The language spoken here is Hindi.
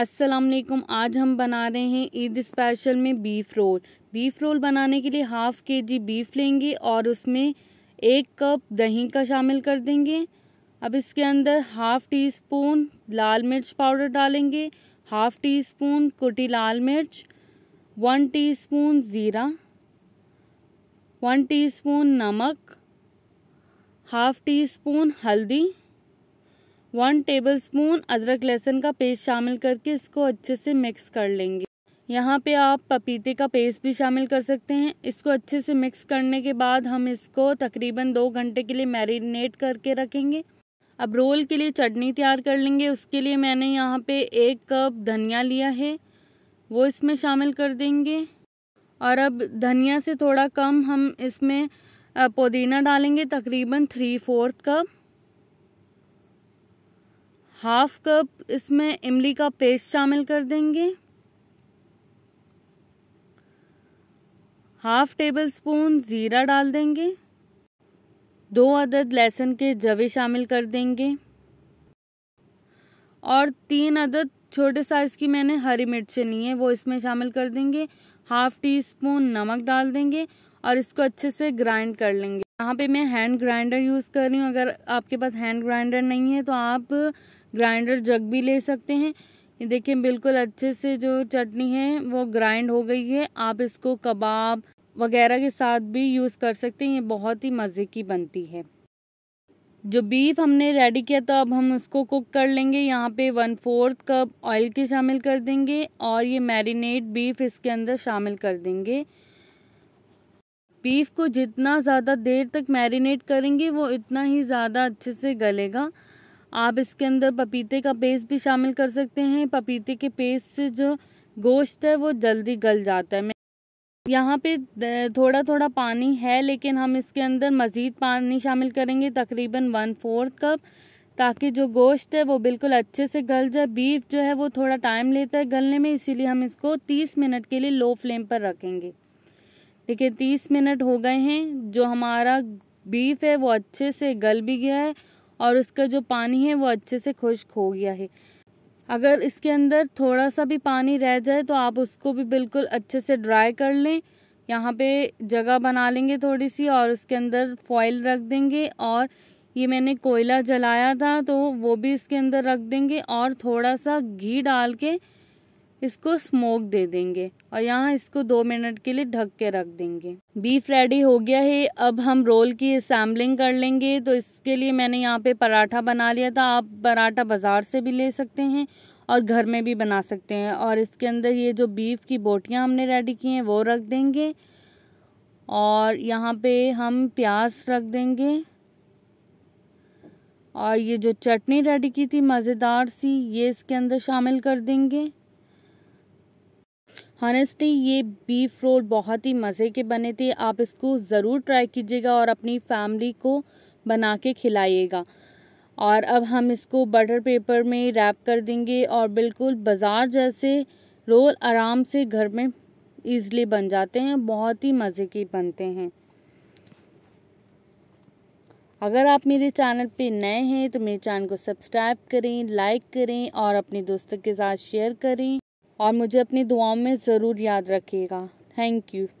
अस्सलाम वालेकुम आज हम बना रहे हैं ईद स्पेशल में बीफ रोल बीफ रोल बनाने के लिए हाफ़ के जी बीफ लेंगे और उसमें एक कप दही का शामिल कर देंगे अब इसके अंदर हाफ़ टी स्पून लाल मिर्च पाउडर डालेंगे हाफ़ टी स्पून कुटी लाल मिर्च वन टी स्पून ज़ीरा वन टी स्पून नमक हाफ़ टी स्पून हल्दी वन टेबल स्पून अदरक लहसुन का पेस्ट शामिल करके इसको अच्छे से मिक्स कर लेंगे यहाँ पे आप पपीते का पेस्ट भी शामिल कर सकते हैं इसको अच्छे से मिक्स करने के बाद हम इसको तकरीबन दो घंटे के लिए मैरिनेट करके रखेंगे अब रोल के लिए चटनी तैयार कर लेंगे उसके लिए मैंने यहाँ पे एक कप धनिया लिया है वो इसमें शामिल कर देंगे और अब धनिया से थोड़ा कम हम इसमें पुदीना डालेंगे तकरीबन three fourth cup half cup इसमें इमली का पेस्ट शामिल कर देंगे हाफ टेबल स्पून ज़ीरा डाल देंगे दो अदद लहसुन के जवे शामिल कर देंगे और तीन अदद छोटे साइज़ की मैंने हरी मिर्चें ली हैं वो इसमें शामिल कर देंगे हाफ टी स्पून नमक डाल देंगे और इसको अच्छे से ग्राइंड कर लेंगे यहाँ पे मैं हैंड ग्राइंडर यूज़ कर रही हूँ अगर आपके पास हैंड ग्राइंडर नहीं है तो आप ग्राइंडर जग भी ले सकते हैं ये देखिए बिल्कुल अच्छे से जो चटनी है वो ग्राइंड हो गई है आप इसको कबाब वगैरह के साथ भी यूज़ कर सकते हैं ये बहुत ही मज़े की बनती है जो बीफ हमने रेडी किया था तो अब हम उसको कुक कर लेंगे यहाँ पे वन फोर्थ कप ऑयल के शामिल कर देंगे और ये मैरिनेट बीफ इसके अंदर शामिल कर देंगे बीफ को जितना ज़्यादा देर तक मैरिनेट करेंगे वो इतना ही ज़्यादा अच्छे से गलेगा आप इसके अंदर पपीते का पेस्ट भी शामिल कर सकते हैं पपीते के पेस्ट से जो गोश्त है वो जल्दी गल जाता है यहाँ पे थोड़ा थोड़ा पानी है लेकिन हम इसके अंदर मज़ीद पानी शामिल करेंगे तकरीबन वन फोर्थ कप ताकि जो गोश्त है वो बिल्कुल अच्छे से गल जाए बीफ जो है वो थोड़ा टाइम लेता है गलने में इसीलिए हम इसको तीस मिनट के लिए लो फ्लेम पर रखेंगे देखिए तीस मिनट हो गए हैं जो हमारा बीफ है वो अच्छे से गल भी गया है और उसका जो पानी है वो अच्छे से खुश्क हो गया है अगर इसके अंदर थोड़ा सा भी पानी रह जाए तो आप उसको भी बिल्कुल अच्छे से ड्राई कर लें यहाँ पे जगह बना लेंगे थोड़ी सी और उसके अंदर फॉइल रख देंगे और ये मैंने कोयला जलाया था तो वो भी इसके अंदर रख देंगे और थोड़ा सा घी डाल के इसको स्मोक दे देंगे और यहाँ इसको दो मिनट के लिए ढक के रख देंगे बीफ रेडी हो गया है अब हम रोल की असेंबलिंग कर लेंगे तो इसके लिए मैंने यहाँ पे पराठा बना लिया था आप पराठा बाज़ार से भी ले सकते हैं और घर में भी बना सकते हैं और इसके अंदर ये जो बीफ की बोटियाँ हमने रेडी की हैं वो रख देंगे और यहाँ पे हम प्याज रख देंगे और ये जो चटनी रेडी की थी मज़ेदार सी ये इसके अंदर शामिल कर देंगे हॉनेस्टली ये बीफ रोल बहुत ही मज़े के बने थे आप इसको ज़रूर ट्राई कीजिएगा और अपनी फैमिली को बना के खिलाइएगा और अब हम इसको बटर पेपर में रैप कर देंगे और बिल्कुल बाज़ार जैसे रोल आराम से घर में ईजली बन जाते हैं बहुत ही मज़े के बनते हैं अगर आप मेरे चैनल पे नए हैं तो मेरे चैनल को सब्सक्राइब करें लाइक करें और अपने दोस्तों के साथ शेयर करें और मुझे अपनी दुआओं में ज़रूर याद रखिएगा थैंक यू